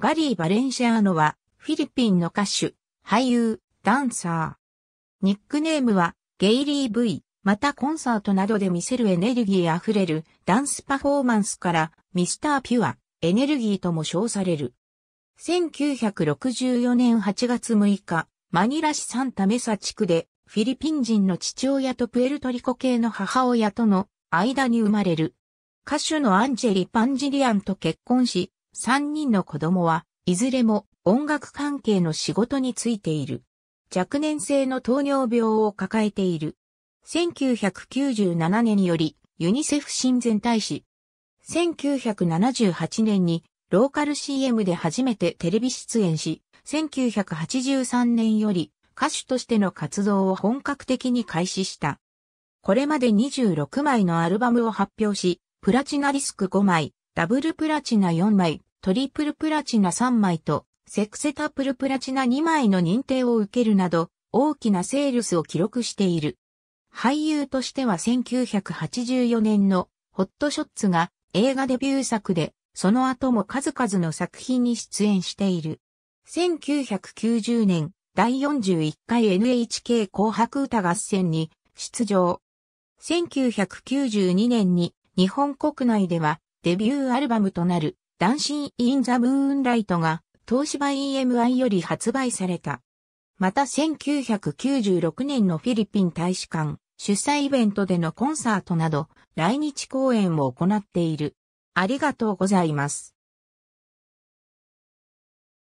ガリー・バレンシアーノは、フィリピンの歌手、俳優、ダンサー。ニックネームは、ゲイリー・ V、またコンサートなどで見せるエネルギーあふれるダンスパフォーマンスから、ミスター・ピュア、エネルギーとも称される。1964年8月6日、マニラ市サンタメサ地区で、フィリピン人の父親とプエルトリコ系の母親との間に生まれる。歌手のアンジェリ・パンジリアンと結婚し、3人の子供は、いずれも音楽関係の仕事についている。若年性の糖尿病を抱えている。1997年によりユニセフ親善大使。1978年にローカル CM で初めてテレビ出演し、1983年より歌手としての活動を本格的に開始した。これまで26枚のアルバムを発表し、プラチナリスク5枚、ダブルプラチナ4枚、トリプルプラチナ3枚と、セクセタプルプラチナ2枚の認定を受けるなど、大きなセールスを記録している。俳優としては1984年のホットショッツが映画デビュー作で、その後も数々の作品に出演している。1990年、第41回 NHK 紅白歌合戦に出場。1992年に日本国内ではデビューアルバムとなる、ダンシン・イン・ザ・ムーンライトが、東芝 EMI より発売された。また1996年のフィリピン大使館主催イベントでのコンサートなど来日公演を行っている。ありがとうございます。